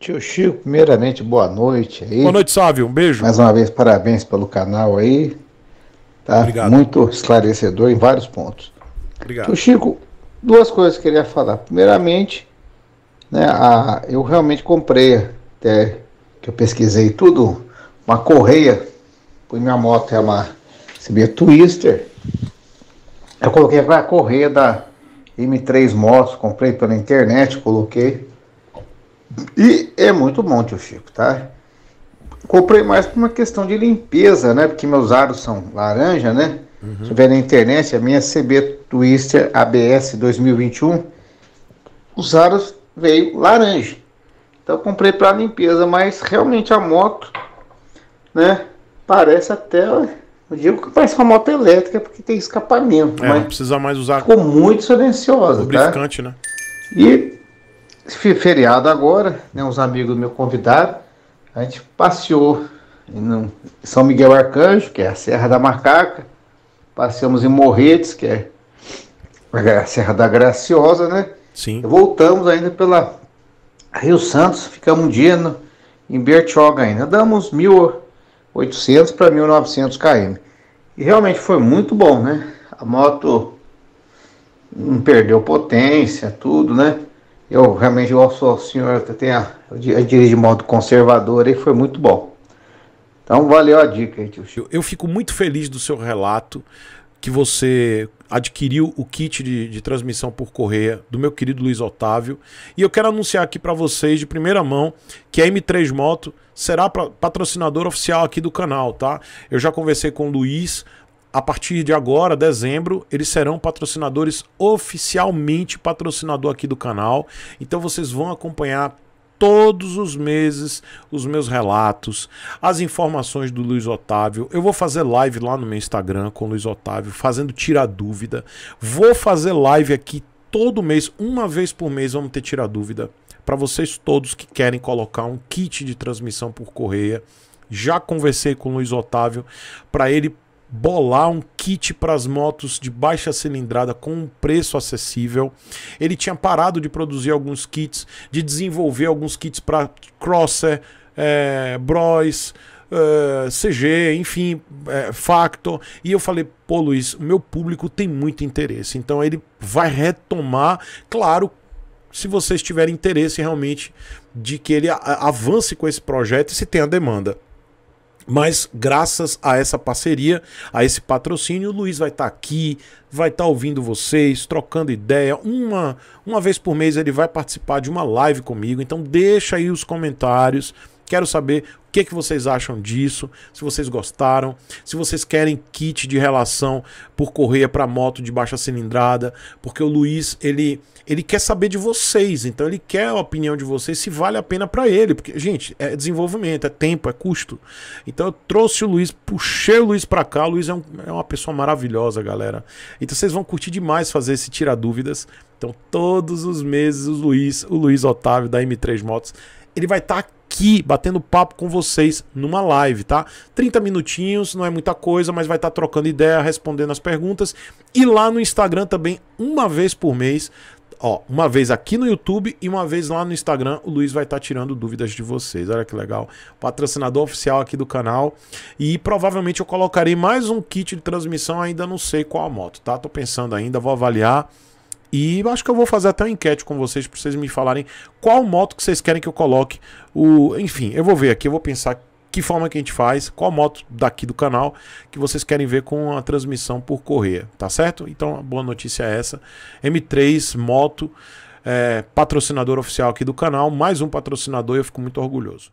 Tio Chico, primeiramente, boa noite aí. Boa noite, Sávio. Um beijo. Mais uma vez, parabéns pelo canal aí. Tá Obrigado. muito esclarecedor em vários pontos. Obrigado. Tio Chico, duas coisas que eu queria falar. Primeiramente, né, a, eu realmente comprei, até que eu pesquisei tudo, uma correia. Põe minha moto, é uma CB Twister. Eu coloquei a correia da M3 Motos, comprei pela internet, coloquei e é muito bom, tio Chico, tá? Comprei mais por uma questão de limpeza, né? Porque meus aros são laranja, né? Uhum. Se tiver na internet, a minha CB Twister ABS 2021, os aros veio laranja. Então eu comprei para limpeza, mas realmente a moto, né? Parece até. Eu digo que parece uma moto elétrica porque tem escapamento. É, mas né? não precisa mais usar. Ficou muito silenciosa. Tá? Lubrificante, tá? né? E feriado agora, né, uns amigos me convidaram, a gente passeou em São Miguel Arcanjo, que é a Serra da Macaca, passeamos em Morretes, que é a Serra da Graciosa, né? Sim. voltamos ainda pela Rio Santos, ficamos um dia no, em Bertioga ainda, damos 1.800 para 1.900 km. E realmente foi muito bom, né? A moto não perdeu potência, tudo, né? Eu realmente gosto, o senhor tem a, dirige de modo conservador e foi muito bom. Então valeu a dica, tio Chico. Eu fico muito feliz do seu relato que você adquiriu o kit de, de, transmissão por correia do meu querido Luiz Otávio. E eu quero anunciar aqui para vocês de primeira mão que a M3 Moto será patrocinadora oficial aqui do canal, tá? Eu já conversei com o Luiz, a partir de agora, dezembro, eles serão patrocinadores oficialmente patrocinador aqui do canal. Então vocês vão acompanhar todos os meses os meus relatos, as informações do Luiz Otávio. Eu vou fazer live lá no meu Instagram com o Luiz Otávio, fazendo tira dúvida. Vou fazer live aqui todo mês, uma vez por mês, vamos ter tira dúvida para vocês todos que querem colocar um kit de transmissão por correia. Já conversei com o Luiz Otávio para ele bolar um kit para as motos de baixa cilindrada com um preço acessível. Ele tinha parado de produzir alguns kits, de desenvolver alguns kits para Crosser, é, Bros, é, CG, enfim, é, Factor. E eu falei, pô, Luiz, o meu público tem muito interesse. Então ele vai retomar, claro, se vocês tiverem interesse realmente de que ele avance com esse projeto e se tem a demanda. Mas graças a essa parceria, a esse patrocínio, o Luiz vai estar tá aqui, vai estar tá ouvindo vocês, trocando ideia. Uma, uma vez por mês ele vai participar de uma live comigo. Então deixa aí os comentários Quero saber o que, é que vocês acham disso, se vocês gostaram, se vocês querem kit de relação por correia para moto de baixa cilindrada, porque o Luiz, ele, ele quer saber de vocês, então ele quer a opinião de vocês se vale a pena para ele, porque gente, é desenvolvimento, é tempo, é custo. Então eu trouxe o Luiz, puxei o Luiz para cá, o Luiz é, um, é uma pessoa maravilhosa, galera. Então vocês vão curtir demais fazer esse tirar dúvidas. Então todos os meses o Luiz, o Luiz Otávio da M3 Motos, ele vai estar tá aqui batendo papo com vocês numa live, tá? 30 minutinhos, não é muita coisa, mas vai estar tá trocando ideia, respondendo as perguntas. E lá no Instagram também, uma vez por mês, ó, uma vez aqui no YouTube e uma vez lá no Instagram, o Luiz vai estar tá tirando dúvidas de vocês. Olha que legal. Patrocinador oficial aqui do canal. E provavelmente eu colocarei mais um kit de transmissão, ainda não sei qual a moto, tá? Tô pensando ainda, vou avaliar. E acho que eu vou fazer até uma enquete com vocês para vocês me falarem qual moto que vocês querem que eu coloque. O, enfim, eu vou ver aqui, eu vou pensar que forma que a gente faz, qual moto daqui do canal que vocês querem ver com a transmissão por correia, tá certo? Então a boa notícia é essa. M3 Moto, é, patrocinador oficial aqui do canal, mais um patrocinador e eu fico muito orgulhoso.